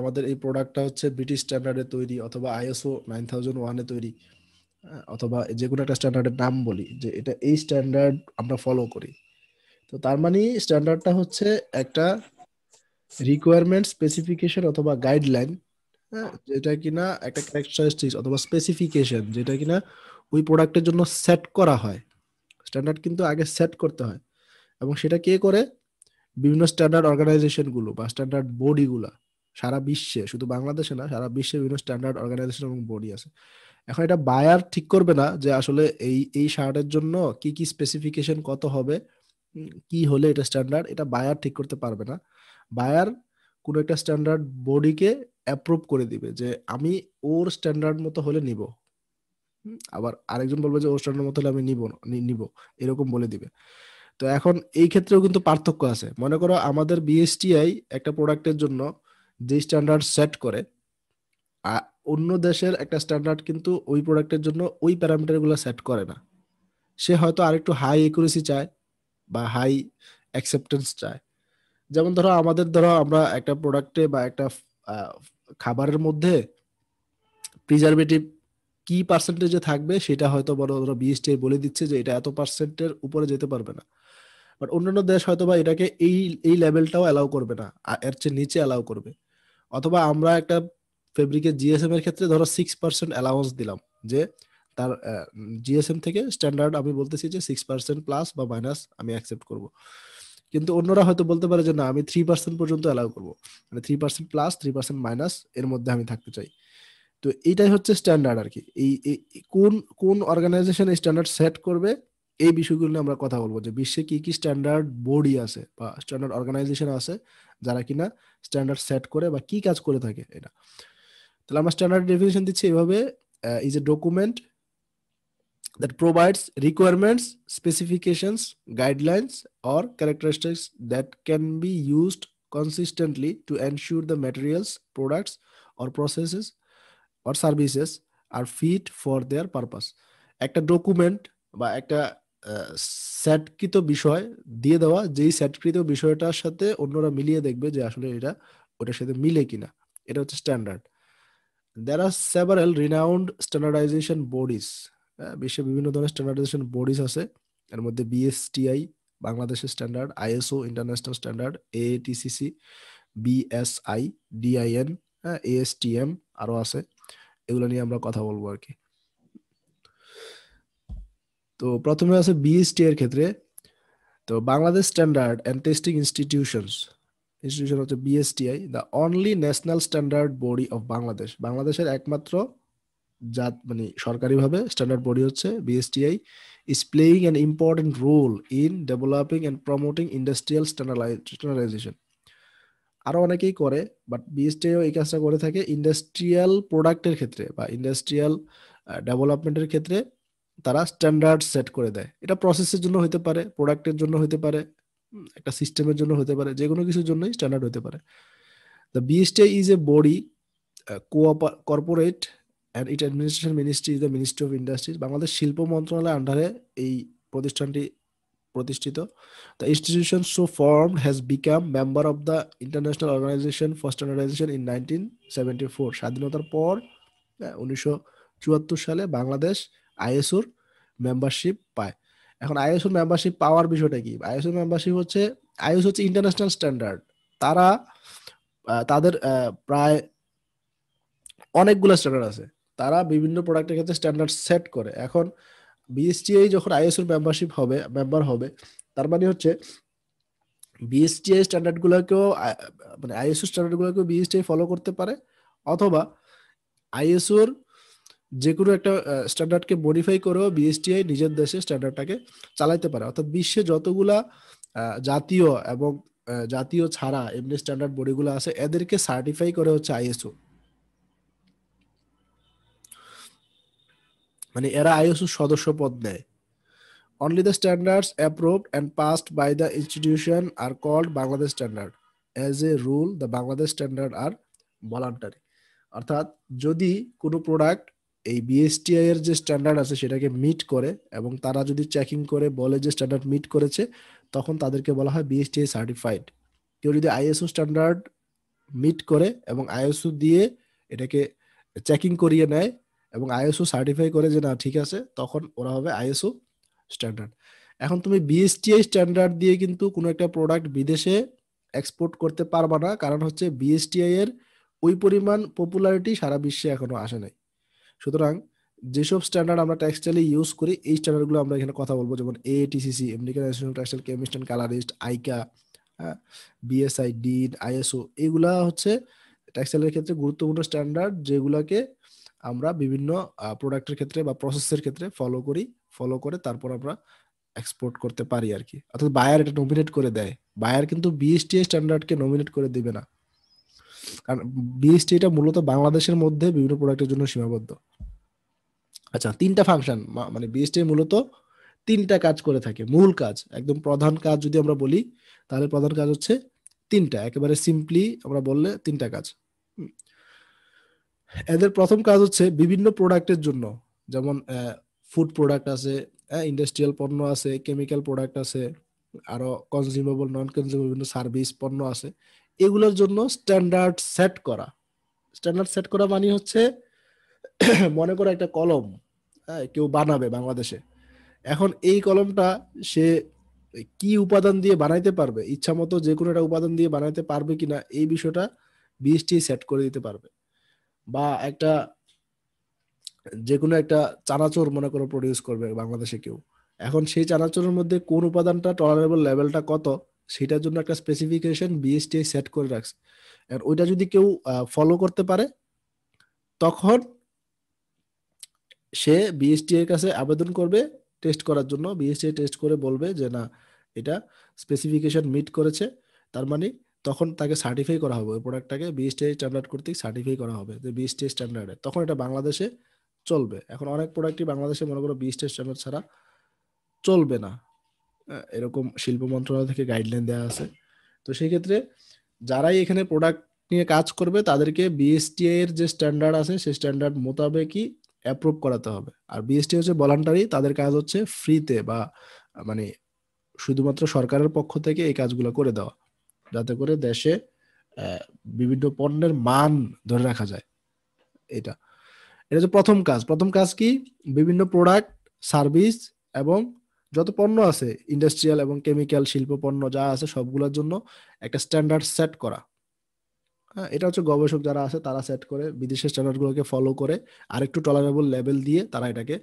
আমাদের এই প্রোডাক্টটা হচ্ছে ব্রিটিশ স্ট্যান্ডার্ডে তৈরি অথবা আইএসও নাইন থাউজেন্ড ওয়ানে তৈরি অথবা যে কোনো একটা স্ট্যান্ডার্ডের নাম বলি যে এটা এই স্ট্যান্ডার্ড আমরা ফলো করি তো তার মানে স্ট্যান্ডার্ডটা হচ্ছে একটা রিকোয়ারমেন্ট স্পেসিফিকেশন অথবা গাইডলাইন হ্যাঁ, যেটা কিনা একটা ক্যারেক্টারিস্টিক্স অথবা স্পেসিফিকেশন যেটা কিনা ওই প্রোডাক্টের জন্য সেট করা হয় স্ট্যান্ডার্ড কিন্তু আগে সেট করতে হয় এবং সেটা কে করে বিভিন্ন স্ট্যান্ডার্ড অর্গানাইজেশনগুলো বা স্ট্যান্ডার্ড বডিগুলা সারা বিশ্বে শুধু বাংলাদেশে না সারা বিশ্বে বিভিন্ন স্ট্যান্ডার্ড অর্গানাইজেশন এবং বডি আছে এখন এটা বায়ার ঠিক করবে না যে আসলে এই এই শার্টের জন্য কি কি স্পেসিফিকেশন কত হবে কি হলে এটা স্ট্যান্ডার্ড এটা বায়ার ঠিক করতে পারবে না বায়ার কোনো একটা স্ট্যান্ডার্ড বডিকে অ্যাপ্রুভ করে দিবে যে আমি ওর স্ট্যান্ডার্ড মতো হলে নিব আবার আরেকজন বলবে যে ওর স্ট্যান্ডার্ড মতো হলে আমি নিব নিব এরকম বলে দিবে তো এখন এই ক্ষেত্রেও কিন্তু পার্থক্য আছে মনে করো আমাদের বিএসটিআই একটা প্রোডাক্টের জন্য যে স্ট্যান্ডার্ড সেট করে অন্য দেশের একটা স্ট্যান্ডার্ড কিন্তু ওই প্রোডাক্টের জন্য ওই প্যারামিটারগুলো সেট করে না সে হয়তো আরেকটু হাই একুরেসি চায় বা হাই অ্যাকসেপ্টেন্স চায় যেমন ধরো আমাদের ধরো আমরা একটা প্রোডাক্টে বা একটা খাবারের মধ্যে প্রিজারভেটিভ কি পার্সেন্টেজে থাকবে সেটা হয়তো বড় ধরো বিএসটি বলে দিচ্ছে যে এটা এত পার্সেন্টের উপরে যেতে পারবে না বাট অন্যান্য দেশ হয়তো বা এটাকে এই এই লেভেলটাও অ্যালাউ করবে না আর এর চেয়ে নিচে অ্যালাউ করবে অথবা আমরা একটা ফেব্রিকের জিএসএম এর ক্ষেত্রে ধরো সিক্স পার্সেন্ট অ্যালাউন্স দিলাম যে তার জিএসএম থেকে স্ট্যান্ডার্ড আমি বলতেছি যে সিক্স পার্সেন্ট প্লাস বা মাইনাস আমি অ্যাকসেপ্ট করব কিন্তু অন্যরা হয়তো বলতে পারে যে না আমি থ্রি পার্সেন্ট পর্যন্ত অ্যালাউ করবো মানে three percent plus three percent minus এর মধ্যে আমি থাকতে চাই তো এইটাই হচ্ছে স্ট্যান্ডার্ড আর কি এই কোন কোন অর্গানাইজেশন স্ট্যান্ডার্ড সেট করবে এই বিষয়গুলো নিয়ে আমরা কথা বলবো যে বিশ্বে কি কি স্ট্যান্ডার্ড বডি আছে বা স্ট্যান্ডার্ড অর্গানাইজেশন আছে যারা কিনা স্ট্যান্ডার্ড সেট করে বা কি কাজ করে থাকে এটা তাহলে আমরা স্ট্যান্ডার্ড ডেফিনেশন দিচ্ছি এভাবে is a document that provides requirements specifications guidelines or characteristics that can be used consistently to ensure the materials products or processes or services are fit for their purpose একটা document বা একটা স্যাটকৃত বিষয় দিয়ে দেওয়া যেই স্যাটকৃত বিষয়টার সাথে অন্যরা মিলিয়ে দেখবে যে আসলে এটা ওটার সাথে মিলে কিনা এটা হচ্ছে standard there are several renowned standardization bodies বিশ্বে বিভিন্ন ধরনের স্ট্যান্ডার্ডাইজেশন বডিস আছে এর মধ্যে বিএসটিআই বাংলাদেশের standard ISO international standard ATCC BSI DIN ASTM আরও আছে এগুলো নিয়ে আমরা কথা বলবো আর কি তো প্রথমে আছে বিএসটি এর ক্ষেত্রে তো Bangladesh standard and testing institutions institution হচ্ছে BSTI the only national standard body of Bangladesh বাংলাদেশের একমাত্র জাত মানে সরকারিভাবে স্ট্যান্ডার্ড বডি হচ্ছে BSTI is playing an important role in developing and promoting industrial standardization আরও অনেকেই করে বাট বিএসটিআইও এই কাজটা করে থাকে ইন্ডাস্ট্রিয়াল প্রোডাক্টের ক্ষেত্রে বা ইন্ডাস্ট্রিয়াল ডেভেলপমেন্টের ক্ষেত্রে তারা স্ট্যান্ডার্ড সেট করে দেয় এটা প্রসেসের জন্য হতে পারে প্রোডাক্টের জন্য হতে পারে একটা সিস্টেমের জন্য হতে পারে যে কোনো কিছুর জন্যই স্ট্যান্ডার্ড হতে পারে the BSTI is a body corporate and it administration ministry is the ministry of industries Bangladesh শিল্প মন্ত্রণালয়ের আন্ডারে এই প্রতিষ্ঠানটি প্রতিষ্ঠিত the institution so form has become member of the international organization for standardization in nineteen seventy four স্বাধীনতার পর হ্যাঁ, উনিশশো চুয়াত্তর সালে বাংলাদেশ আইএসওর মেম্বারশিপ পায় এখন আইএসওর মেম্বারশিপ পাওয়ার বিষয়টা কি আইএসও মেম্বারশিপ হচ্ছে আইএস হচ্ছে ইন্টারন্যাশনাল স্ট্যান্ডার্ড তারা তাদের প্রায় অনেকগুলো স্ট্যান্ডার্ড আছে তারা বিভিন্ন প্রোডাক্টের ক্ষেত্রে স্ট্যান্ডার্ড সেট করে এখন বিএসটিআই যখন আইএসওর মেম্বারশিপ হবে মেম্বার হবে তার মানে হচ্ছে বিএসটিআই স্ট্যান্ডার্ডগুলোকেও মানে আইএসও স্ট্যান্ডার্ডগুলোকেও বিএসটিআই ফলো করতে পারে অথবা আইএসওর যে কোনো একটা স্ট্যান্ডার্ডকে মডিফাই করেও বিএসটিআই নিজের দেশে স্ট্যান্ডার্ডটাকে চালাইতে পারে অর্থাৎ বিশ্বে যতগুলা জাতীয় এবং জাতীয় ছাড়া এমনি স্ট্যান্ডার্ড বডিগুলো আছে এদেরকে সার্টিফাই করে হচ্ছে আইএসও মানে এরা আইএসও সদস্য পদ নেয় only the standards approved and passed by the institution are called Bangladesh standard as a rule the Bangladesh standard are voluntary অর্থাৎ যদি কোনো প্রোডাক্ট এই বিএসটিআই এর যে স্ট্যান্ডার্ড আছে সেটাকে মিট করে এবং তারা যদি চেকিং করে বলে যে স্ট্যান্ডার্ড মিট করেছে তখন তাদেরকে বলা হয় বিএসটিআই সার্টিফাইড কেউ যদি আইএসও স্ট্যান্ডার্ড মিট করে এবং আইএসও দিয়ে এটাকে চেকিং করিয়ে নেয় এবং আইএসও সার্টিফাই করে যে না ঠিক আছে তখন ওরা হবে আইএসও স্ট্যান্ডার্ড এখন তুমি বিএসটিআই স্ট্যান্ডার্ড দিয়ে কিন্তু কোনো একটা প্রোডাক্ট বিদেশে এক্সপোর্ট করতে পারবা না কারণ হচ্ছে বিএসটিআই এর ওই পরিমাণ পপুলারিটি সারা বিশ্বে এখনো আসে নাই সুতরাং যেসব স্ট্যান্ডার্ড আমরা টেক্সটাইলে ইউজ করি এই স্ট্যান্ডার্ডগুলো আমরা এখানে কথা বলবো যেমন ATCC American national textile chemist and colourist আইকা বিএসআই ডিন আইএসও এগুলা হচ্ছে টেক্সটাইলের ক্ষেত্রে গুরুত্বপূর্ণ স্ট্যান্ডার্ড যেগুলাকে আমরা বিভিন্ন প্রোডাক্টের ক্ষেত্রে বা প্রসেসের ক্ষেত্রে ফলো করি ফলো করে তারপর আমরা এক্সপোর্ট করতে পারি আর কি অর্থাৎ বায়ার এটা নমিনেট করে দেয় বায়ার কিন্তু বিএসটিএ স্ট্যান্ডার্ডকে নমিনেট করে দেবে না কারণ এটা মূলত বাংলাদেশের মধ্যে বিভিন্ন প্রোডাক্টের জন্য সীমাবদ্ধ আচ্ছা তিনটা ফাংশন মানে বিএসটি মূলত তিনটা কাজ করে থাকে মূল কাজ একদম প্রধান কাজ যদি আমরা বলি তাহলে প্রধান কাজ হচ্ছে তিনটা একেবারে সিম্পলি আমরা বললে তিনটা কাজ এদের প্রথম কাজ হচ্ছে বিভিন্ন প্রোডাক্টের জন্য যেমন ফুড প্রোডাক্ট আছে ইন্ডাস্ট্রিয়াল পণ্য আছে কেমিক্যাল প্রোডাক্ট আছে আরো কনজিউমেবল নন কনজিউমেবল বিভিন্ন সার্ভিস পণ্য আছে এগুলোর জন্য স্ট্যান্ডার্ড সেট করা স্ট্যান্ডার্ড সেট করা মানে হচ্ছে মনে করো একটা কলম হ্যাঁ কেউ বানাবে বাংলাদেশে এখন এই কলমটা সে কি উপাদান দিয়ে বানাইতে পারবে ইচ্ছা মতো যে কোনো একটা উপাদান দিয়ে বানাইতে পারবে কিনা এই বিষয়টা বিএসটি সেট করে দিতে পারবে বা একটা যে কোনো একটা চানাচোর মনে করো প্রডিউস করবে বাংলাদেশে কেউ এখন সেই চানাচোরের মধ্যে কোন উপাদানটা টলারেবল লেভেলটা কত সেটার জন্য একটা স্পেসিফিকেশন বিএসটি সেট করে রাখছে আর ওইটা যদি কেউ ফলো করতে পারে তখন সে বিএসটি এর কাছে আবেদন করবে টেস্ট করার জন্য বিএসটি টেস্ট করে বলবে যে না এটা স্পেসিফিকেশন মিট করেছে তার মানে তখন তাকে সার্টিফাই করা হবে ওই প্রোডাক্টটাকে বিএসটি স্ট্যান্ডার্ড কর্তৃক সার্টিফাই করা হবে যে বিএসটি স্ট্যান্ডার্ডে তখন এটা বাংলাদেশে চলবে এখন অনেক প্রোডাক্টই বাংলাদেশে মনে করো বিএসটি স্ট্যান্ডার্ড ছাড়া চলবে না এরকম শিল্প মন্ত্রণালয় থেকে গাইডলাইন দেওয়া আছে তো সেই ক্ষেত্রে যারাই এখানে প্রোডাক্ট নিয়ে কাজ করবে তাদেরকে বিএসটি এর যে স্ট্যান্ডার্ড আছে সেই স্ট্যান্ডার্ড মোতাবেকই অ্যাপ্রুভ করাতে হবে আর বিএসটি হচ্ছে ভলান্টারি তাদের কাজ হচ্ছে ফ্রিতে বা মানে শুধুমাত্র সরকারের পক্ষ থেকে এই কাজগুলো করে দেওয়া যাতে করে দেশে বিভিন্ন পণ্যের মান ধরে রাখা যায় এটা এটা হচ্ছে প্রথম কাজ প্রথম কাজ কি বিভিন্ন প্রোডাক্ট সার্ভিস এবং যত পণ্য আছে ইন্ডাস্ট্রিয়াল এবং কেমিক্যাল শিল্প পণ্য যা আছে সবগুলোর জন্য একটা স্ট্যান্ডার্ড সেট করা হ্যাঁ এটা হচ্ছে গবেষক যারা আছে তারা সেট করে বিদেশের স্ট্যান্ডার্ডগুলোকে ফলো করে আর একটু টলারেবল লেভেল দিয়ে তারা এটাকে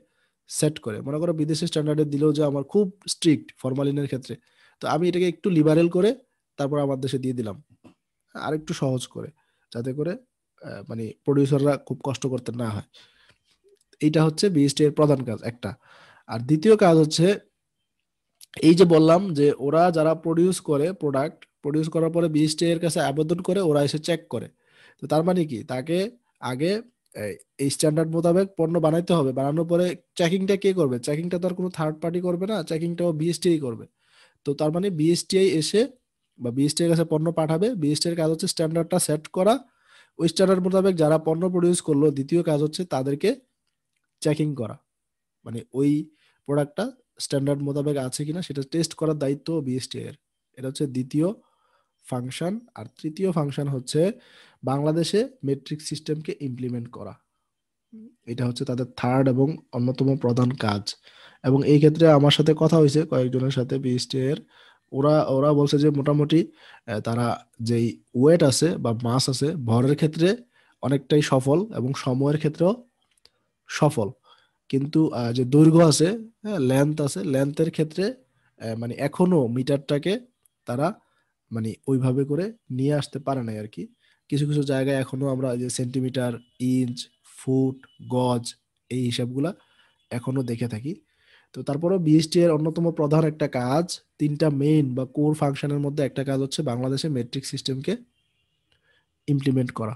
সেট করে মনে করো বিদেশি স্ট্যান্ডার্ডে দিলেও যে আমার খুব স্ট্রিক্ট ফরমালিনের ক্ষেত্রে তো আমি এটাকে একটু লিবারেল করে তারপর আমার দেশে দিয়ে দিলাম হ্যাঁ, আর একটু সহজ করে যাতে করে মানে প্রডিউসাররা খুব কষ্ট করতে না হয় এইটা হচ্ছে বিএসটি এর প্রধান কাজ একটা আর দ্বিতীয় কাজ হচ্ছে এই যে বললাম যে ওরা যারা প্রডিউস করে প্রোডাক্ট প্রডিউস করার পরে বিএসটি এর কাছে আবেদন করে ওরা এসে চেক করে তো তার মানে কি তাকে আগে এই স্ট্যান্ডার্ড মোতাবেক পণ্য বানাইতে হবে বানানোর পরে চেকিংটা কে করবে চেকিংটা তো আর কোনো থার্ড পার্টি করবে না চেকিংটাও বিএসটিআই করবে তো তার মানে বিএসটিআই এসে বা বিএসটি এর কাছে পণ্য পাঠাবে বিএসটি এর কাজ হচ্ছে স্ট্যান্ডার্ডটা সেট করা ওই স্ট্যান্ডার্ড মোতাবেক যারা পণ্য প্রডিউস করলো দ্বিতীয় কাজ হচ্ছে তাদেরকে চেকিং করা মানে ওই প্রোডাক্টটা স্ট্যান্ডার্ড মোতাবেক আছে কিনা সেটা টেস্ট করার দায়িত্ব বিএসটি এর এটা হচ্ছে দ্বিতীয় ফাংশন আর তৃতীয় ফাংশন হচ্ছে বাংলাদেশে মেট্রিক সিস্টেমকে ইমপ্লিমেন্ট করা এটা হচ্ছে তাদের থার্ড এবং অন্যতম প্রধান কাজ এবং এই ক্ষেত্রে আমার সাথে কথা হয়েছে কয়েকজনের সাথে বিএসটি এর ওরা ওরা বলছে যে মোটামুটি তারা যেই ওয়েট আছে বা মাস আছে ভরের ক্ষেত্রে অনেকটাই সফল এবং সময়ের ক্ষেত্রেও সফল কিন্তু যে দৈর্ঘ্য আছে হ্যাঁ লেন্থ আছে লেন্থের ক্ষেত্রে মানে এখনো মিটারটাকে তারা মানে ওইভাবে করে নিয়ে আসতে পারে নাই আর কি কিছু কিছু জায়গায় এখনো আমরা যে সেন্টিমিটার ইঞ্চ ফুট গজ এই হিসাবগুলা এখনো দেখে থাকি তো তারপরে বিএসটি এর অন্যতম প্রধান একটা কাজ তিনটা মেইন বা কোর ফাংশনের মধ্যে একটা কাজ হচ্ছে বাংলাদেশে মেট্রিক সিস্টেমকে ইমপ্লিমেন্ট করা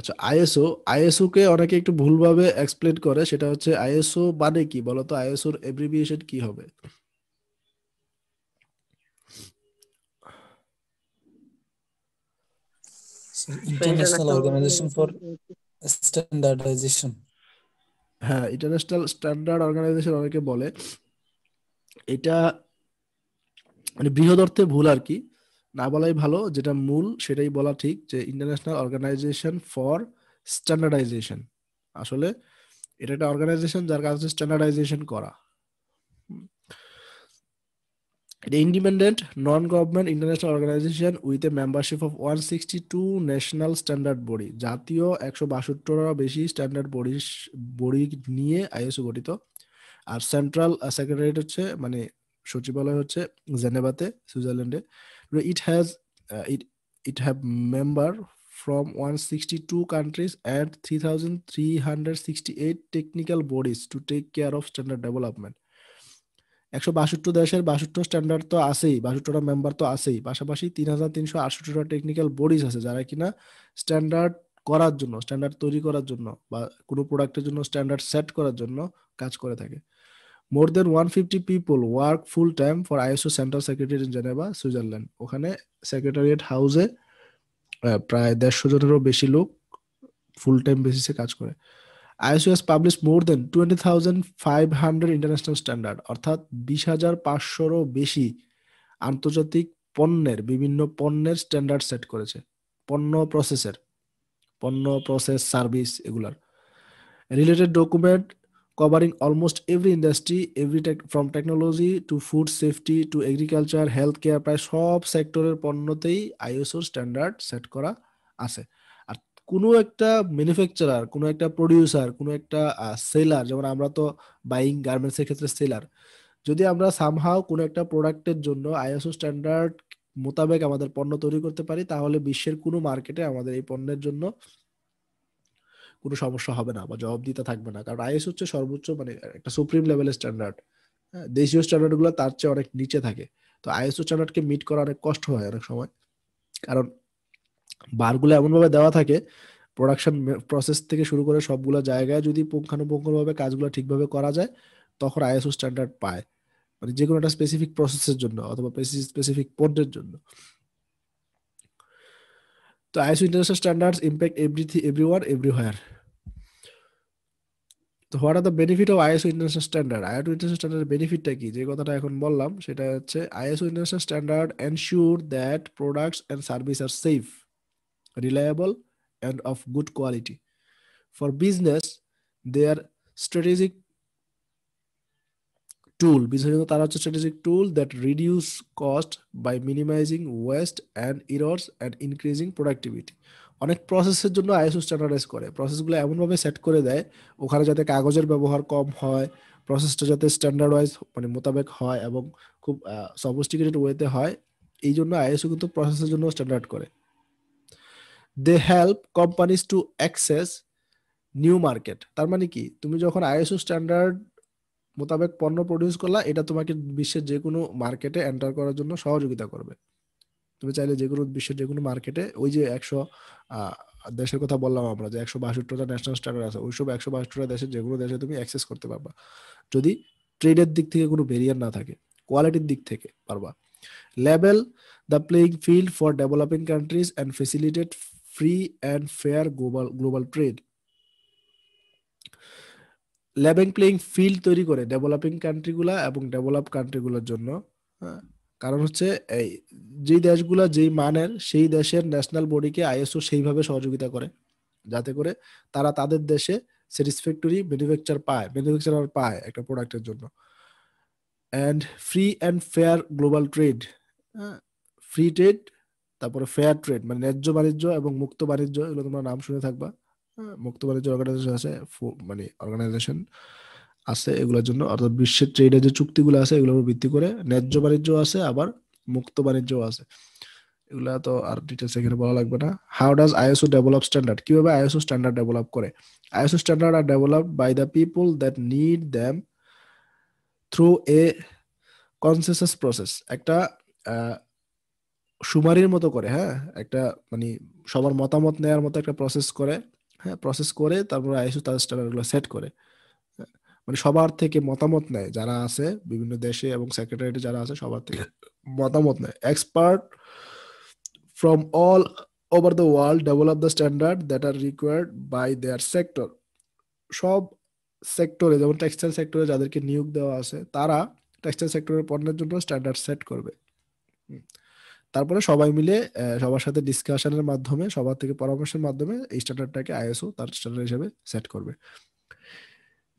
আচ্ছা আইএসও আইএসও কে অনেকে একটু ভুলভাবে এক্সপ্লেন করে সেটা হচ্ছে আইএসও মানে কি বলতো আইএসওর এব্রিভিয়েশন কি হবে ইন্টারন্যাশনাল অর্গানাইজেশন ফর স্ট্যান্ডার্ডাইজেশন হ্যাঁ ইন্টারন্যাশনাল স্ট্যান্ডার্ড অর্গানাইজেশন অনেকে বলে এটা মানে বৃহৎ অর্থে ভুল আর কি না বলাই ভালো যেটা মূল সেটাই বলা ঠিক যে ইন্টারন্যাশনাল অর্গানাইজেশন ফর স্ট্যান্ডার্ডাইজেশন আসলে এটা একটা অর্গানাইজেশন যার কাজ স্ট্যান্ডার্ডাইজেশন করা এটা independent non government international organization with a membership of one sixty two national standard body জাতীয় একশো 162 বেশি স্ট্যান্ডার্ড বডি বডি নিয়ে আইএসও গঠিত আর সেন্ট্রাল সেক্রেটারিয়েট হচ্ছে মানে সচিবালয় হচ্ছে জেনেভাতে সুইজারল্যান্ডে it has uh, it it have member from 162 countries and 3368 technical bodies to take care of standard development একশো বাষট্টি দেশের বাষট্টি স্ট্যান্ডার্ড তো আছেই বাষট্টিটা মেম্বার তো আছেই পাশাপাশি তিন হাজার তিনশো আটষট্টিটা টেকনিক্যাল বডিজ আছে যারা কিনা স্ট্যান্ডার্ড করার জন্য স্ট্যান্ডার্ড তৈরি করার জন্য বা কোনো প্রোডাক্টের জন্য স্ট্যান্ডার্ড সেট করার জন্য কাজ করে থাকে more than one fifty people work full time for ISO central secretary in Geneva Switzerland ওখানে সেক্রেটারিয়েট হাউসে প্রায় দেড়শো জনেরও বেশি লোক ফুল টাইম বেসিসে কাজ করে ISO has publish more than twenty thousand five hundred international standard অর্থাৎ বিশ হাজার পাঁচশোরও বেশি আন্তর্জাতিক পণ্যের বিভিন্ন পণ্যের স্ট্যান্ডার্ড সেট করেছে পণ্য প্রসেসের পণ্য প্রসেস সার্ভিস এগুলার related document covering almost every industry every from technology to food safety to agriculture health care প্রায় সব সেক্টরের পণ্যতেই আইএসও স্ট্যান্ডার্ড সেট করা আছে আর কোনো একটা ম্যানুফ্যাকচারার কোনো একটা প্রডিউসার কোনো একটা সেলার যেমন আমরা তো বাইং গার্মেন্টসের ক্ষেত্রে সেলার যদি আমরা সামহাও কোনো একটা প্রোডাক্টের জন্য আইএসও স্ট্যান্ডার্ড মোতাবেক আমাদের পণ্য তৈরি করতে পারি তাহলে বিশ্বের কোনো মার্কেটে আমাদের এই পণ্যের জন্য কোনো সমস্যা হবে না বা জবাব দিতে থাকবে না কারণ আইএস হচ্ছে সর্বোচ্চ মানে একটা সুপ্রিম লেভেলের স্ট্যান্ডার্ড দেশীয় স্ট্যান্ডার্ডগুলো তার চেয়ে অনেক নিচে থাকে তো আইএসও স্ট্যান্ডার্ডকে মিট করা অনেক কষ্ট হয় অনেক সময় কারণ বারগুলো এমনভাবে দেওয়া থাকে প্রোডাকশন প্রসেস থেকে শুরু করে সবগুলো জায়গায় যদি পুঙ্খানুপুঙ্খভাবে কাজগুলো ঠিকভাবে করা যায় তখন আইএসও স্ট্যান্ডার্ড পায় মানে যে কোনো একটা স্পেসিফিক প্রসেসের জন্য অথবা স্পেসিফিক পণ্যের জন্য তো ISO international standards impact everything everywhere everywhere তো what are the benefit of ISO international standard ISO international standard বেনিফিটটা কি যে কথাটা এখন বললাম সেটা হচ্ছে ISO international standard ensure that products and service are safe reliable of good quality for business they are strategic tool বিশেষ তারা হচ্ছে strategic tool that reduce cost by minimizing waste and errors and increasing productivity অনেক প্রসেসের জন্য ISO standardise করে প্রসেসগুলো এমনভাবে set করে দেয় ওখানে যাতে কাগজের ব্যবহার কম হয় প্রসেসটা যাতে স্ট্যান্ডার্ড ওয়াইজ মানে মোতাবেক হয় এবং খুব সবস্টিকেটেড ওয়েতে হয় এই জন্য আইএসও কিন্তু প্রসেসের জন্য স্ট্যান্ডার্ড করে they help companies to access new market তার মানে কি তুমি যখন আইএসও স্ট্যান্ডার্ড মোতাবেক পণ্য প্রডিউস করলা এটা তোমাকে বিশ্বের যে কোনো মার্কেটে এন্টার করার জন্য সহযোগিতা করবে তুমি চাইলে যে কোনো বিশ্বের যে কোনো মার্কেটে ওই যে একশো দেশের কথা বললাম আমরা যে একশো বাষট্টিটা ন্যাশনাল স্ট্যান্ডার্ড আছে ওইসব একশো বাষট্টিটা দেশের যে কোনো দেশে তুমি অ্যাক্সেস করতে পারবা যদি ট্রেডের দিক থেকে কোনো ব্যারিয়ার না থাকে কোয়ালিটির দিক থেকে পারবা level the playing field for developing countries and facilitated free and fair global global trade level playing field তৈরি করে ডেভেলপিং কান্ট্রিগুলা এবং ডেভেলপ কান্ট্রিগুলোর জন্য হ্যাঁ। কারণ হচ্ছে এই যেই দেশগুলো যেই মানের সেই দেশের ন্যাশনাল বডিকে আইএসও সেইভাবে সহযোগিতা করে যাতে করে তারা তাদের দেশে স্যাটিসফ্যাক্টরি ম্যানুফ্যাকচার পায় ম্যানুফ্যাকচারার পায় একটা প্রোডাক্টের জন্য and free and fair global trade free trade তারপরে ফেয়ার ট্রেড মানে ন্যায্য বাণিজ্য এবং মুক্ত বাণিজ্য এগুলো তোমরা নাম শুনে থাকবা মুক্ত বাণিজ্য অর্গানাইজেশন আছে মানে অর্গানাইজেশন আছে এগুলোর জন্য অর্থাৎ বিশ্বের ট্রেডের যে চুক্তিগুলো আছে এগুলোর উপর ভিত্তি করে ন্যায্য বাণিজ্য আছে আবার মুক্ত বাণিজ্য আছে এগুলা তো আর ডিটেলস এখানে বলা লাগবে না how does ISO develop standard কিভাবে আইএসও স্ট্যান্ডার্ড ডেভেলপ করে ISO standard are develop by the people that need them through a consensus process একটা সুমারির মতো করে হ্যাঁ একটা মানে সবার মতামত নেয়ার মতো একটা প্রসেস করে হ্যাঁ প্রসেস করে তারপর আইএসও তাদের স্ট্যান্ডার্ডগুলো সেট করে মানে সবার থেকে মতামত নেয় যারা আছে বিভিন্ন দেশে এবং সেক্রেটারিতে যারা আছে সবার থেকে মতামত নেয় expert from all over the world develop the standard that are required by their sector সব সেক্টরে যেমন টেক্সটাইল সেক্টরে যাদেরকে নিয়োগ দেওয়া আছে তারা টেক্সটাইল সেক্টরের পণ্যের জন্য স্ট্যান্ডার্ড সেট করবে তারপরে সবাই মিলে সবার সাথে ডিসকাশনের মাধ্যমে সবার থেকে পরামর্শের মাধ্যমে এই স্ট্যান্ডার্ডটাকে আইএসও তার স্ট্যান্ডার্ড হিসেবে সেট করবে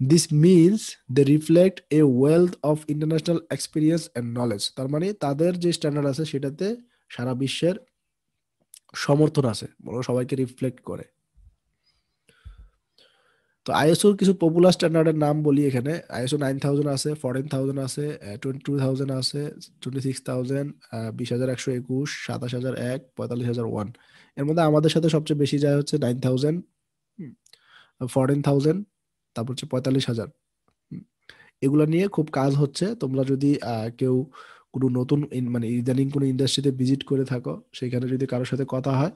this means they reflect a wealth of international experience and knowledge তার মানে তাদের যে স্ট্যান্ডার্ড আছে সেটাতে সারা বিশ্বের সমর্থন আছে বলো সবাইকে রিফ্লেক্ট করে তো আইএসও কিছু পপুলার স্ট্যান্ডার্ডের নাম বলি এখানে আইএসও নাইন থাউজেন্ড আছে ফরটিন থাউজেন্ড আছে টোয়েন্টি টু থাউজেন্ড আছে টোয়েন্টি সিক্স থাউজেন্ড বিশ হাজার একশো একুশ সাতাশ হাজার এক পঁয়তাল্লিশ হাজার ওয়ান এর মধ্যে আমাদের সাথে সবচেয়ে বেশি যায় হচ্ছে নাইন থাউজেন্ড ফরটিন থাউজেন্ড তারপর হচ্ছে পঁয়তাল্লিশ হাজার এগুলো নিয়ে খুব কাজ হচ্ছে তোমরা যদি কেউ কোনো নতুন মানে ইদানিং কোনো ইন্ডাস্ট্রিতে ভিজিট করে থাকো সেখানে যদি কারোর সাথে কথা হয়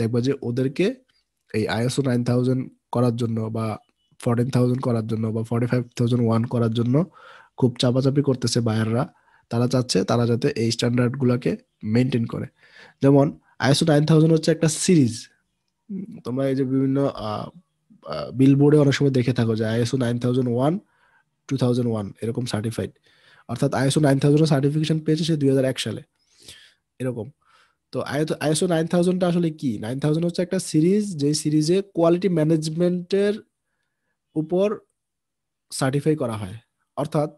দেখবা যে ওদেরকে এই আইএসও নাইন থাউজেন্ড করার জন্য বা ফর্টিন থাউজেন্ড করার জন্য বা ফর্টি ফাইভ থাউজেন্ড ওয়ান করার জন্য খুব চাপাচাপি করতেছে বায়াররা তারা চাচ্ছে তারা যাতে এই স্ট্যান্ডার্ডগুলোকে মেনটেন করে যেমন আইএসও নাইন থাউজেন্ড হচ্ছে একটা সিরিজ তোমরা এই যে বিভিন্ন বিলবোর্ডে অনেক সময় দেখে থাকো যে ISO nine thousand one two thousand one এরকম সার্টিফাইড অর্থাৎ আইএসও নাইন থাউজেন্ডের সার্টিফিকেশন পেয়েছে সে দুই হাজার এক সালে এরকম তো আইএসও নাইন থাউজেন্ডটা আসলে কি নাইন থাউজেন্ড হচ্ছে একটা সিরিজ যে সিরিজে কোয়ালিটি ম্যানেজমেন্টের উপর সার্টিফাই করা হয় অর্থাৎ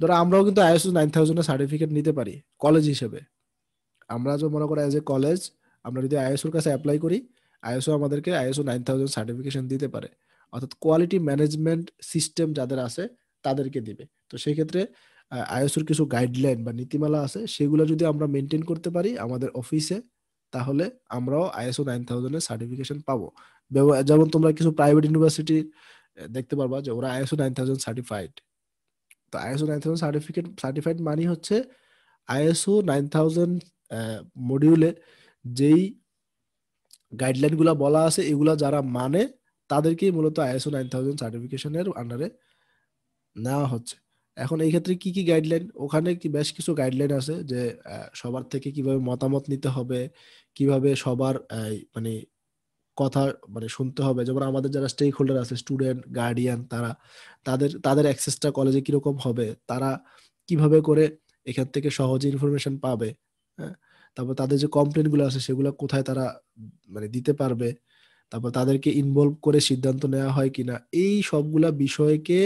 ধরো আমরাও কিন্তু আইএসও নাইন থাউজেন্ডের সার্টিফিকেট নিতে পারি কলেজ হিসেবে আমরা যে মনে করো অ্যাজ এ কলেজ আমরা যদি আইএসওর কাছে অ্যাপ্লাই করি আইএসও আমাদেরকে আইএসও নাইন থাউজেন্ড সার্টিফিকেশন দিতে পারে অর্থাৎ কোয়ালিটি ম্যানেজমেন্ট সিস্টেম যাদের আছে তাদেরকে দিবে তো সেই ক্ষেত্রে আইএসওর কিছু গাইডলাইন বা নীতিমালা আছে সেগুলো যদি আমরা মেনটেন করতে পারি আমাদের অফিসে তাহলে আমরাও আইএসও নাইন থাউজেন্ডের সার্টিফিকেশন পাবো যেমন তোমরা কিছু প্রাইভেট ইউনিভার্সিটির দেখতে পারবা যে ওরা আইএসও নাইন থাউজেন্ড সার্টিফাইড তো ISO nine thousand certificate certified মানে হচ্ছে আইএসও নাইন থাউজেন্ড মডিউলে যেই গাইডলাইনগুলো বলা আছে এগুলা যারা মানে তাদেরকেই মূলত আইএসও নাইন থাউজেন্ড সার্টিফিকেশনের আন্ডারে নেওয়া হচ্ছে এখন এই ক্ষেত্রে কি কি গাইডলাইন ওখানে কি বেশ কিছু গাইডলাইন আছে যে সবার থেকে কিভাবে মতামত নিতে হবে কিভাবে সবার মানে কথা মানে শুনতে হবে যেমন আমাদের যারা স্টেক হোল্ডার আছে স্টুডেন্ট গার্ডিয়ান তারা তাদের তাদের অ্যাক্সেসটা কলেজে কিরকম হবে তারা কিভাবে করে এখান থেকে সহজে ইনফরমেশন পাবে হ্যাঁ তারপর তাদের যে কমপ্লেনগুলো আছে সেগুলো কোথায় তারা মানে দিতে পারবে তারপর তাদেরকে ইনভলভ করে সিদ্ধান্ত নেওয়া হয় কিনা এই সবগুলা বিষয়কে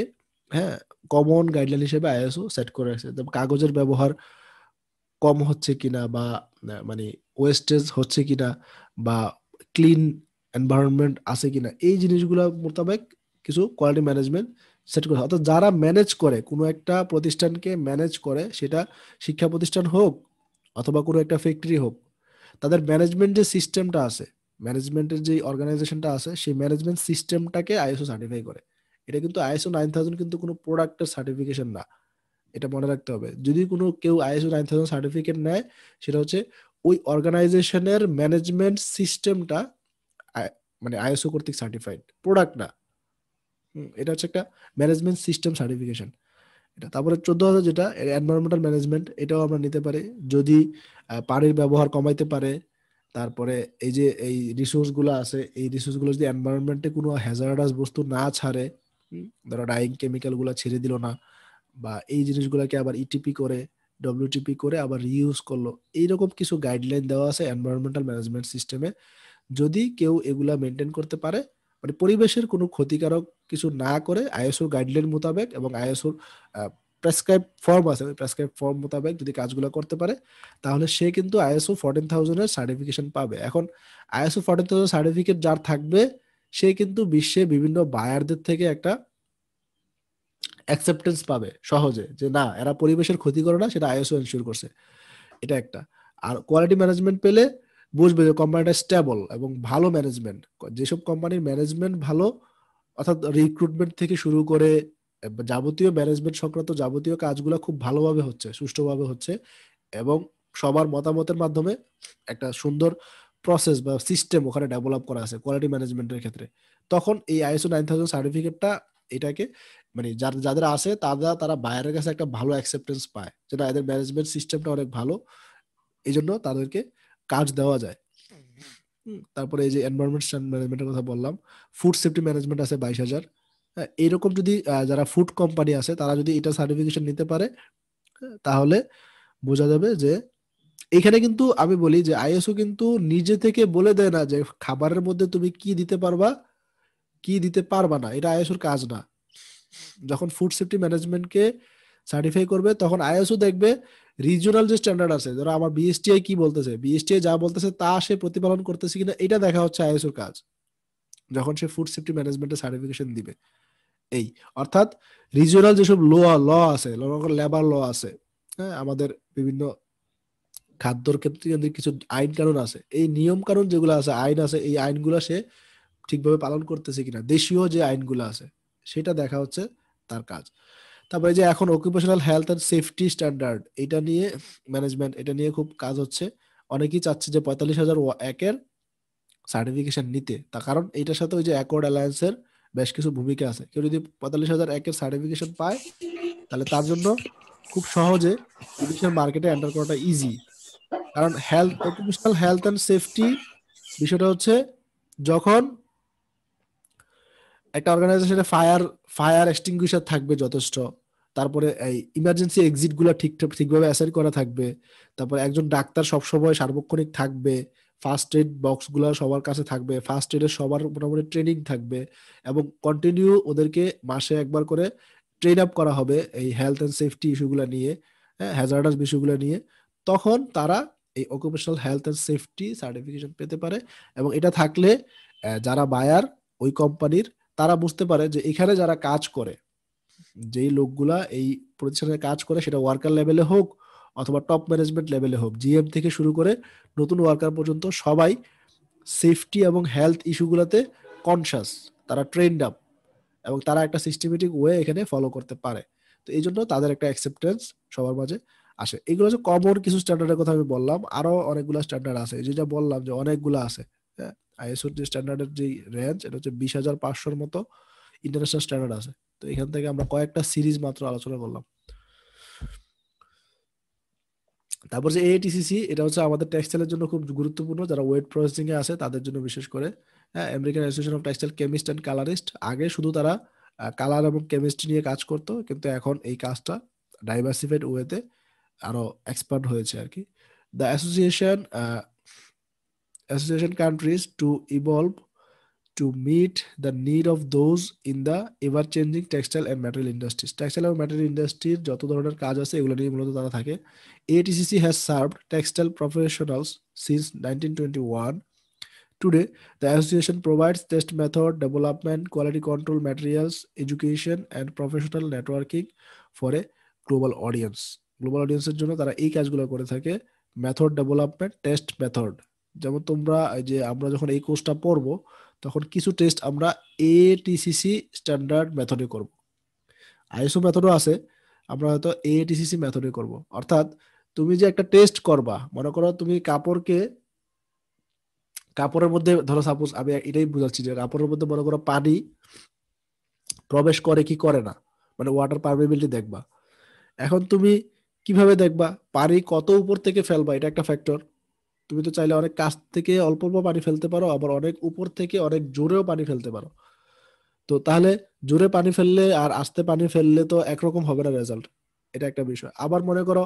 হ্যাঁ কমন গাইডলাইন হিসেবে আইএসও সেট করে রাখছে কাগজের ব্যবহার কম হচ্ছে কিনা বা মানে ওয়েস্টেজ হচ্ছে কিনা বা ক্লিন এনভায়রনমেন্ট আছে কিনা এই জিনিসগুলো মোতাবেক কিছু কোয়ালিটি ম্যানেজমেন্ট সেট করা অর্থাৎ যারা ম্যানেজ করে কোনো একটা প্রতিষ্ঠানকে ম্যানেজ করে সেটা শিক্ষা প্রতিষ্ঠান হোক অথবা কোনো একটা ফ্যাক্টরি হোক তাদের ম্যানেজমেন্ট যে সিস্টেমটা আছে ম্যানেজমেন্টের যে অর্গানাইজেশনটা আছে সেই ম্যানেজমেন্ট সিস্টেমটাকে আইএসও সার্টিফাই করে এটা কিন্তু আইএসও নাইন থাউজেন্ড কিন্তু কোনো প্রোডাক্টের সার্টিফিকেশন না এটা মনে রাখতে হবে যদি কোনো কেউ আইএসও নাইন থাউজেন্ড সার্টিফিকেট নেয় সেটা হচ্ছে ওই অর্গানাইজেশনের ম্যানেজমেন্ট সিস্টেমটা মানে আইএসও কর্তৃক সার্টিফাইড প্রোডাক্ট না এটা হচ্ছে একটা ম্যানেজমেন্ট সিস্টেম সার্টিফিকেশন এটা তারপরে চোদ্দ হাজার যেটা এনভায়রনমেন্টাল ম্যানেজমেন্ট এটাও আমরা নিতে পারি যদি পানির ব্যবহার কমাইতে পারে তারপরে এই যে এই রিসোর্সগুলো আছে এই রিসোর্সগুলো যদি এনভায়রনমেন্টে কোনো হ্যাজারাস বস্তু না ছাড়ে ধরো ডাইং কেমিক্যালগুলো ছেড়ে দিল না বা এই জিনিসগুলোকে আবার ইটিপি e করে ডব্লিউটিপি করে আবার রিউজ করলো এইরকম কিছু গাইডলাইন দেওয়া আছে এনভায়রনমেন্টাল ম্যানেজমেন্ট সিস্টেমে যদি কেউ এগুলা মেনটেন করতে পারে মানে পরিবেশের কোনো ক্ষতিকারক কিছু না করে আইএসও গাইডলাইন মোতাবেক এবং আইএসওর প্রেসক্রাইব ফর্ম আছে ওই প্রেসক্রাইব ফর্ম মোতাবেক যদি কাজগুলো করতে পারে তাহলে সে কিন্তু আইএসও ফোরটিন থাউজেন্ডের সার্টিফিকেশন পাবে এখন আইএসও ফোরটিন থাউজেন্ড সার্টিফিকেট যার থাকবে সে কিন্তু বিশ্বে বিভিন্ন বায়ারদের থেকে একটা অ্যাকসেপ্টেন্স পাবে সহজে যে না এরা পরিবেশের ক্ষতি করে না সেটা আইএসও এনশিওর করছে এটা একটা আর কোয়ালিটি ম্যানেজমেন্ট পেলে বুঝবে যে কোম্পানিটা স্টেবল এবং ভালো ম্যানেজমেন্ট যেসব কোম্পানির ম্যানেজমেন্ট ভালো অর্থাৎ রিক্রুটমেন্ট থেকে শুরু করে যাবতীয় ম্যানেজমেন্ট সংক্রান্ত যাবতীয় কাজগুলো খুব ভালোভাবে হচ্ছে সুষ্ঠুভাবে হচ্ছে এবং সবার মতামতের মাধ্যমে একটা সুন্দর প্রসেস বা সিস্টেম ওখানে ডেভেলপ করা আছে কোয়ালিটি ম্যানেজমেন্টের ক্ষেত্রে তখন এই আইএসও নাইন থাউজেন্ড সার্টিফিকেটটা এটাকে মানে যার যাদের আসে তারা তারা বাইরের কাছে একটা ভালো অ্যাকসেপ্টেন্স পায় যেটা এদের ম্যানেজমেন্ট সিস্টেমটা অনেক ভালো এই জন্য তাদেরকে কাজ দেওয়া যায় তারপরে এই যে এনভায়রনমেন্ট ম্যানেজমেন্টের কথা বললাম ফুড সেফটি ম্যানেজমেন্ট আছে বাইশ হাজার হ্যাঁ, এরকম যদি যারা ফুড কোম্পানি আছে তারা যদি এটা সার্টিফিকেশন নিতে পারে তাহলে বোঝা যাবে যে এখানে কিন্তু আমি বলি যে আইএসও কিন্তু নিজে থেকে বলে দেয় না যে খাবারের মধ্যে তুমি কি দিতে পারবা কি দিতে পারবা না এটা আইএসওর কাজ না যখন ফুড সেফটি ম্যানেজমেন্টকে সার্টিফাই করবে তখন আইএসও দেখবে রিজিওনাল যে স্ট্যান্ডার্ড আছে ধরো আমার বিএসটিআই কি বলতেছে বিএসটিআই যা বলতেছে তা সে প্রতিপালন করতেছে কিনা এটা দেখা হচ্ছে আইএসওর কাজ যখন সে ফুড সেফটি ম্যানেজমেন্টের সার্টিফিকেশন দিবে এই অর্থাৎ রিজিওনাল যেসব ল ল আছে লেবার ল আছে হ্যাঁ আমাদের বিভিন্ন খাদ্যর ক্ষেত্রে কিছু আইন কানুন আছে এই নিয়ম কানুন যেগুলো আছে আইন আছে এই আইনগুলো সে ঠিকভাবে পালন করতেছে কিনা দেশীয় যে আইনগুলো আছে সেটা দেখা হচ্ছে তার কাজ তারপরে যে এখন occupational health and safety standard এটা নিয়ে ম্যানেজমেন্ট এটা নিয়ে খুব কাজ হচ্ছে অনেকেই চাচ্ছে যে পঁয়তাল্লিশ হাজার একের সার্টিফিকেশন নিতে তার কারণ এটার সাথে ওই যে অ্যাকর্ড অ্যালায়েন্সের বেশ কিছু ভূমিকা আছে কেউ যদি পঁয়তাল্লিশ হাজার একের সার্টিফিকেশন পায় তাহলে তার জন্য খুব সহজে বিদেশের মার্কেটে এন্টার করাটা ইজি কারণ health occupational health and safety বিষয়টা হচ্ছে যখন একটা অর্গানাইজেশনে ফায়ার ফায়ার এক্সটিংগুইশার থাকবে যথেষ্ট তারপরে এই ইমার্জেন্সি এক্সিট গুলা ঠিকঠাক ঠিকভাবে অ্যাসাইন করা থাকবে তারপরে একজন ডাক্তার সবসময় সার্বক্ষণিক থাকবে ফার্স্ট এড বক্স গুলা সবার কাছে থাকবে ফার্স্ট এডের সবার মোটামুটি ট্রেনিং থাকবে এবং কন্টিনিউ ওদেরকে মাসে একবার করে ট্রেন আপ করা হবে এই হেলথ অ্যান্ড সেফটি ইস্যুগুলো নিয়ে হ্যাঁ হ্যাজার্ডাস বিষয়গুলো নিয়ে তখন তারা এই occupational health and safety certification পেতে পারে এবং এটা থাকলে যারা বায়ার ওই কোম্পানির তারা বুঝতে পারে যে এখানে যারা কাজ করে যেই লোকগুলা এই প্রতিষ্ঠানে কাজ করে সেটা ওয়ার্কার লেভেলে হোক অথবা টপ ম্যানেজমেন্ট লেভেলে হোক জিএম থেকে শুরু করে নতুন ওয়ার্কার পর্যন্ত সবাই সেফটি এবং হেলথ ইস্যুগুলোতে কনসাস তারা ট্রেন্ড আপ এবং তারা একটা সিস্টেমেটিক ওয়ে এখানে ফলো করতে পারে তো এই জন্য তাদের একটা অ্যাকসেপ্টেন্স সবার মাঝে আসে এগুলো হচ্ছে কমন কিছু স্ট্যান্ডার্ডের কথা আমি বললাম আরো অনেকগুলো স্ট্যান্ডার্ড আছে যেটা বললাম যে অনেকগুলো আছে হ্যাঁ আইএসওর যে স্ট্যান্ডার্ডের যে রেঞ্জ এটা হচ্ছে বিশ হাজার পাঁচশোর মতো ইন্টারন্যাশনাল স্ট্যান্ডার্ড আছে তো এখান থেকে আমরা কয়েকটা সিরিজ মাত্র আলোচনা করলাম তারপর যে এটিসিসি এটা হচ্ছে আমাদের টেক্সটাইলের জন্য খুব গুরুত্বপূর্ণ যারা ওয়েট প্রসেসিং এ আছে তাদের জন্য বিশেষ করে হ্যাঁ American association of textile chemist and colourist আগে শুধু তারা কালার এবং কেমিস্ট্রি নিয়ে কাজ করতো কিন্তু এখন এই কাজটা ডাইভার্সিফাইড ওয়েতে আরো এক্সপার্ট হয়েছে আর কি the association association countries to evolve to meet the need of those in the ever changing textile and material industries textile and material industries joto dhoroner kaj ache এগুলো niye মূলত tara thake ATCC has served textile professionals since 1921 today the association provides test method development quality control materials education and professional networking for a global audience global audience er jonno tara ei kaj gulo kore thake method development test method যেমন তোমরা যে আমরা যখন এই কোর্সটা পড়বো তখন কিছু টেস্ট আমরা এটিসিসি স্ট্যান্ডার্ড মেথডে করব আইএসও মেথডও আছে আমরা হয়তো এটিসিসি মেথডে করব অর্থাৎ তুমি যে একটা টেস্ট করবা মনে করো তুমি কাপড়কে কাপড়ের মধ্যে ধরো সাপোজ আমি এটাই বোঝাচ্ছি যে কাপড়ের মধ্যে মনে করো পানি প্রবেশ করে কি করে না মানে ওয়াটার পারমেবিলিটি দেখবা এখন তুমি কিভাবে দেখবা পানি কত উপর থেকে ফেলবা এটা একটা ফ্যাক্টর তুমি তো চাইলে অনেক কাছ থেকে অল্প অল্প পানি ফেলতে পারো আবার অনেক উপর থেকে অনেক জোরেও পানি ফেলতে পারো তো তাহলে জোরে পানি ফেললে আর আস্তে পানি ফেললে তো একরকম হবে না রেজাল্ট এটা একটা বিষয় আবার মনে করো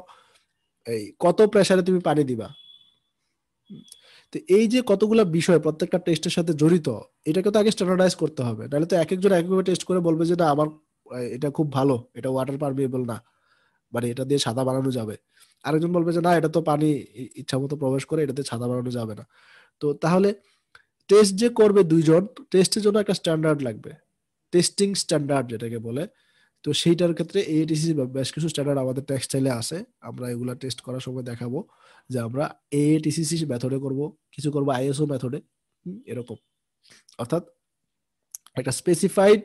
এই কত প্রেসারে তুমি পানি দিবা তো এই যে কতগুলো বিষয় প্রত্যেকটা টেস্টের সাথে জড়িত এটাকে তো আগে স্ট্যান্ডার্ডাইজ করতে হবে নাহলে তো এক একজন একভাবে টেস্ট করে বলবে যে না আমার এটা খুব ভালো এটা ওয়াটার পারমিয়েবল না মানে এটা দিয়ে ছাতা বানানো যাবে আরেকজন বলবে যে না এটা তো পানি ইচ্ছা মতো প্রবেশ করে এটাতে ছাতা বানানো যাবে না তো তাহলে টেস্ট যে করবে দুইজন টেস্টের জন্য একটা স্ট্যান্ডার্ড লাগবে টেস্টিং স্ট্যান্ডার্ড যেটাকে বলে তো সেইটার ক্ষেত্রে এটিসি বেশ কিছু স্ট্যান্ডার্ড আমাদের টেক্সটাইলে আছে আমরা এগুলা টেস্ট করার সময় দেখাবো যে আমরা সি মেথডে করব কিছু করব আইএসও মেথডে এরকম অর্থাৎ একটা স্পেসিফাইড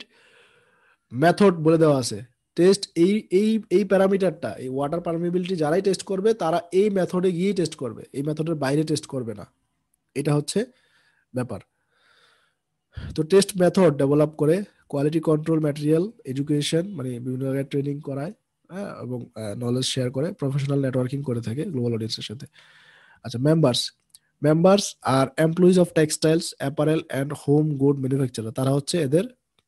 মেথড বলে দেওয়া আছে টেস্ট এই এই এই প্যারামিটারটা এই ওয়াটার পারমিবিলিটি যারাই টেস্ট করবে তারা এই মেথডে গিয়েই টেস্ট করবে এই মেথডের বাইরে টেস্ট করবে না এটা হচ্ছে ব্যাপার তো টেস্ট মেথড ডেভেলপ করে কোয়ালিটি কন্ট্রোল ম্যাটেরিয়াল এডুকেশন মানে বিভিন্ন জায়গায় ট্রেনিং করায় হ্যাঁ এবং নলেজ শেয়ার করে প্রফেশনাল নেটওয়ার্কিং করে থাকে গ্লোবাল অডিয়েন্সের সাথে আচ্ছা মেম্বার্স মেম্বার্স আর employees of textiles apparel and home good manufacturer তারা হচ্ছে এদের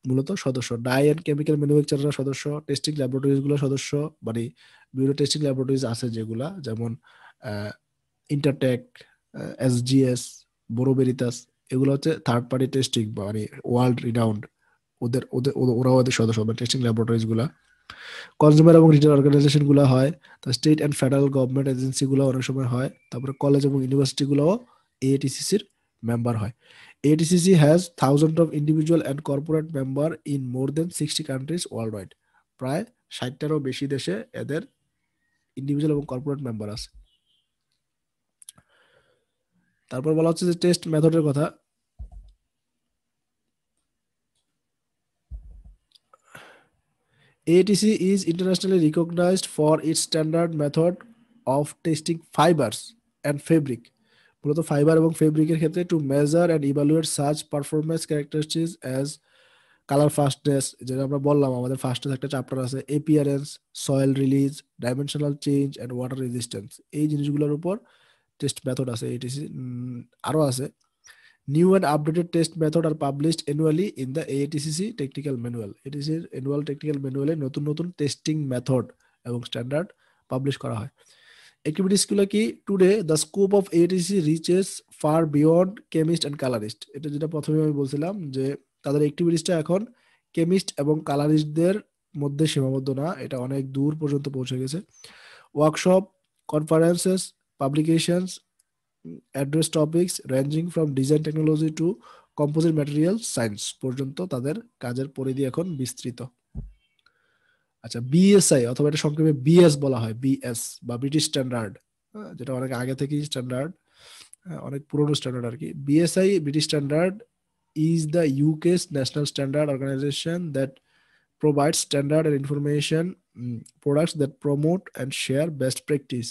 মূলত সদস্য ডাই অ্যান্ড কেমিক্যাল ম্যানুফ্যাকচারার সদস্য টেস্টিং ল্যাবরেটরিজগুলো সদস্য মানে বিউরো টেস্টিং ল্যাবরেটরিজ আছে যেগুলা যেমন ইন্টারটেক এসজিএস বোরোবেরিতাস এগুলো হচ্ছে থার্ড পার্টি টেস্টিং মানে ওয়ার্ল্ড রিনাউন্ড ওদের ওদের ওরাও ওদের সদস্য মানে টেস্টিং ল্যাবরেটরিজগুলো কনজিউমার এবং রিটেল অর্গানাইজেশনগুলো হয় তো স্টেট অ্যান্ড ফেডারেল গভর্নমেন্ট এজেন্সিগুলো অনেক সময় হয় তারপরে কলেজ এবং ইউনিভার্সিটিগুলোও এআইটিসিসির মেম্বার হয় ADCC has thousands of individual and corporate member in more than 60 countries worldwide. প্রায় ষাটটারও বেশি দেশে এদের ইন্ডিভিজুয়াল এবং কর্পোরেট মেম্বার আছে তারপর বলা হচ্ছে যে টেস্ট মেথডের কথা ATC is internationally recognized for its standard method of testing fibers and fabric মূলত ফাইবার এবং ফেব্রিকের ক্ষেত্রে to measure and evaluate search performance characteristics as colour fastness যেটা আমরা বললাম আমাদের ফাস্টনেস একটা চ্যাপ্টার আছে appearance soil release dimensional change and water resistance এই জিনিসগুলোর উপর টেস্ট মেথড আছে এটিসি আরও আছে new and updated test method are published annually in the ATCC technical manual এটিসির অ্যানুয়াল টেকনিক্যাল ম্যানুয়ালে নতুন নতুন টেস্টিং মেথড এবং স্ট্যান্ডার্ড পাবলিশ করা হয় অ্যাক্টিভিটিসগুলো কি today the scope of ATC reaches far beyond chemist and colourist এটা যেটা প্রথমে আমি বলছিলাম যে তাদের অ্যাক্টিভিটিসটা এখন কেমিস্ট এবং কালারিস্টদের মধ্যে সীমাবদ্ধ না এটা অনেক দূর পর্যন্ত পৌঁছে গেছে workshop conferences publications address topics ranging from design technology to composite material science পর্যন্ত তাদের কাজের পরিধি এখন বিস্তৃত আচ্ছা বিএসআই অথবা এটা সংক্ষেপে বিএস বলা হয় বিএস বা ব্রিটিশ স্ট্যান্ডার্ড যেটা অনেক আগে থেকেই স্ট্যান্ডার্ড অনেক পুরনো স্ট্যান্ডার্ড আর কি BSI British standard is the UK's national standard organisation that provide standard and information products that promote and share best practice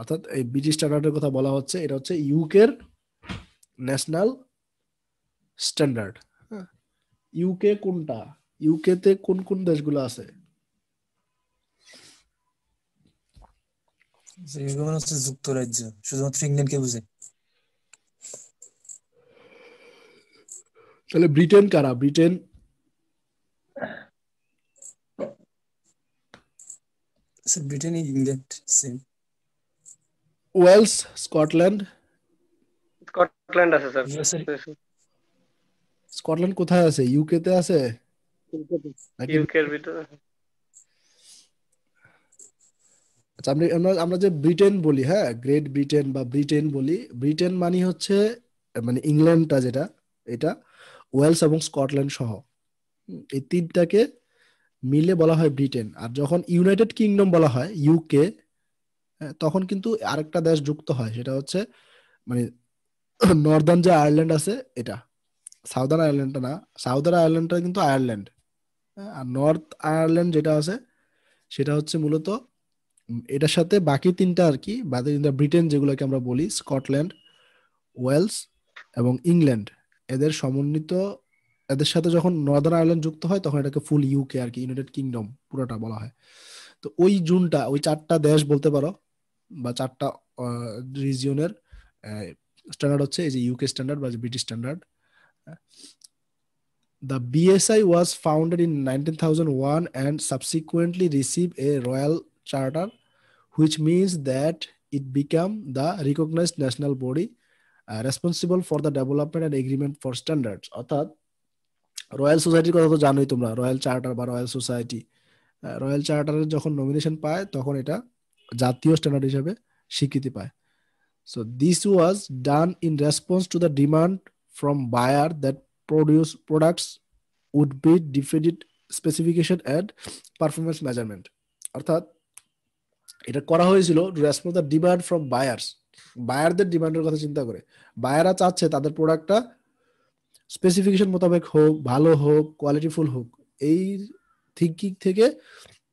অর্থাৎ এই ব্রিটিশ স্ট্যান্ডার্ডের কথা বলা হচ্ছে এটা হচ্ছে ইউকের ন্যাশনাল স্ট্যান্ডার্ড ইউকে কোনটা ইউকেতে কোন কোন দেশগুলো আছে হচ্ছে যুক্তরাজ্য শুধুমাত্র ইংল্যান্ডকে তাহলে ব্রিটেন কারা Britain Britain England same Wales Scotland Scotland আছে স্যার স্কটল্যান্ড কোথায় আছে ইউকে তে আছে ইউকে এর ভিতরে আচ্ছা আপনি আমরা আমরা যে ব্রিটেন বলি হ্যাঁ গ্রেট ব্রিটেন বা ব্রিটেন বলি ব্রিটেন মানে হচ্ছে মানে ইংল্যান্ডটা যেটা এটা ওয়েলস এবং স্কটল্যান্ড সহ এই তিনটাকে মিলে বলা হয় ব্রিটেন আর যখন ইউনাইটেড কিংডম বলা হয় ইউকে হ্যাঁ, তখন কিন্তু আরেকটা দেশ যুক্ত হয় সেটা হচ্ছে মানে নর্দার্ন যে আয়ারল্যান্ড আছে এটা সাউদার্ন আয়ারল্যান্ডটা না সাউদার্ন আয়ারল্যান্ডটা কিন্তু আয়ারল্যান্ড আর নর্থ আয়ারল্যান্ড যেটা আছে সেটা হচ্ছে মূলত এটার সাথে বাকি তিনটা আর কি বাকি তিনটা ব্রিটেন যেগুলোকে আমরা বলি স্কটল্যান্ড ওয়েলস এবং ইংল্যান্ড এদের সমন্বিত এদের সাথে যখন নর্দার্ন আয়ারল্যান্ড যুক্ত হয় তখন এটাকে ফুল ইউকে আর কি ইউনাইটেড কিংডম পুরোটা বলা হয় তো ওই জুনটা ওই চারটা দেশ বলতে পারো বা চারটা রিজিয়নের স্ট্যান্ডার্ড হচ্ছে এই যে ইউকে স্ট্যান্ডার্ড বা British standard The BSI was founded in 1901 and subsequently received a royal charter which means that it become the recognized national body uh, responsible for the development and agreement for standards অর্থাৎ royal সোসাইটির কথা তো জানোই তোমরা royal charter বা royal society royal চার্টারের যখন nomination পায় তখন এটা জাতীয় স্ট্যান্ডার্ড হিসেবে স্বীকৃতি পায় so this was done in response to the demand from buyer that produce products would be definite specification and performance measurement অর্থাৎ এটা করা হয়েছিল response the demand from buyers বায়ারদের ডিমান্ডের কথা চিন্তা করে বায়াররা চাচ্ছে তাদের প্রোডাক্টটা স্পেসিফিকেশন মোতাবেক হোক ভালো হোক কোয়ালিটিফুল হোক এই থিঙ্কিং থেকে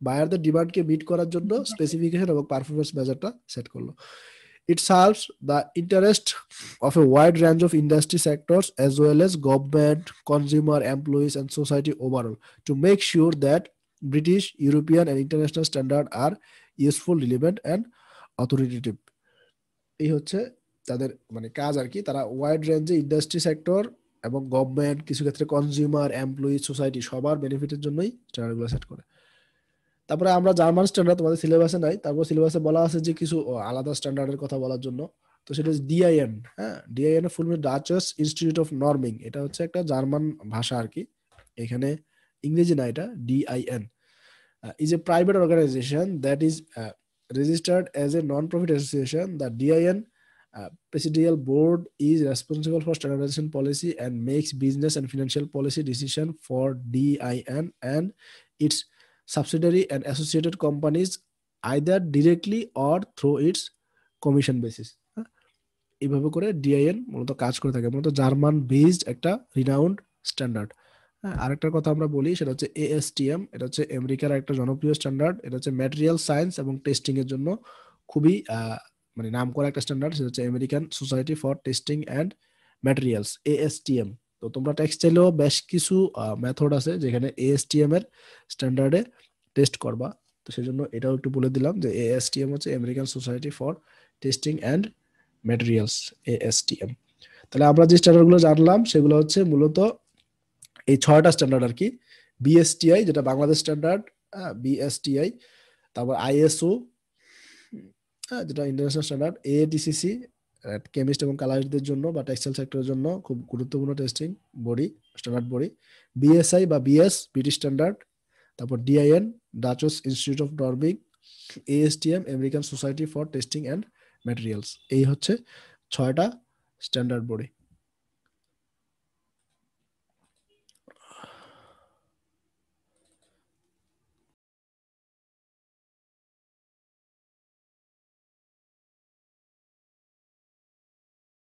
বায়ারদের ডিমান্ডকে মিট করার জন্য স্পেসিফিকেশন এবং পারফরমেন্স মেজারটা সেট করলো it serves the interest of a wide range of industry sectors as well as government consumer employees and society overall to make sure that British European and international standard are useful relevant and authoritative এই হচ্ছে তাদের মানে কাজ আর কি তারা wide রেঞ্জে industry sector এবং government কিছু ক্ষেত্রে কনজিউমার এমপ্লয়ি সোসাইটি সবার বেনিফিটের জন্যই স্ট্যান্ডার্ডগুলো সেট করে তারপরে আমরা জার্মান স্ট্যান্ডার্ড তোমাদের সিলেবাসে নাই তারপর সিলেবাসে বলা আছে যে কিছু আলাদা স্ট্যান্ডার্ডের কথা বলার জন্য তো সেটা হচ্ছে ডিআইএন হ্যাঁ DIN full Deutsches institute of norming এটা হচ্ছে একটা জার্মান ভাষা আর কি এখানে ইংরেজি না এটা DIN uh, is a private organization that is uh, registered as a non-profit association. The DIN uh, Presidial Board is responsible for standardization policy and makes business and financial policy decision for DIN and its subsidiary and associated companies either directly or through its commission basis. এইভাবে করে DIN মূলত কাজ করে থাকে মূলত German based একটা renowned standard হ্যাঁ কথা আমরা বলি সেটা হচ্ছে এএসটিএম এটা হচ্ছে আমেরিকার একটা জনপ্রিয় স্ট্যান্ডার্ড এটা হচ্ছে ম্যাটেরিয়াল সায়েন্স এবং টেস্টিং এর জন্য খুবই মানে নাম করা একটা স্ট্যান্ডার্ড সেটা হচ্ছে American Society for Testing and Materials ASTM তো তোমরা টেক্সটাইলেও বেশ কিছু মেথড আছে যেখানে এএসটিএম এর স্ট্যান্ডার্ডে টেস্ট করবা তো সেজন্য এটাও একটু বলে দিলাম যে এএসটিএম হচ্ছে American Society for Testing and Materials ASTM তাহলে আমরা যে স্ট্যান্ডার্ডগুলো জানলাম সেগুলো হচ্ছে মূলত এই ছয়টা স্ট্যান্ডার্ড আর কি বিএসটিআই যেটা বাংলাদেশ স্ট্যান্ডার্ড বিএসটিআই তারপর আইএসও যেটা ইন্টারন্যাশনাল স্ট্যান্ডার্ড এটিসিসি কেমিস্ট এবং কালারিদের জন্য বা টেক্সটাইল সেক্টরের জন্য খুব গুরুত্বপূর্ণ testing body standard body BSI বা বিএস ব্রিটিশ স্ট্যান্ডার্ড তারপর ডিআইএন ডাচস ইনস্টিটিউট অফ ডর্বিং ASTM American Society for Testing and Materials এই হচ্ছে ছয়টা স্ট্যান্ডার্ড বডি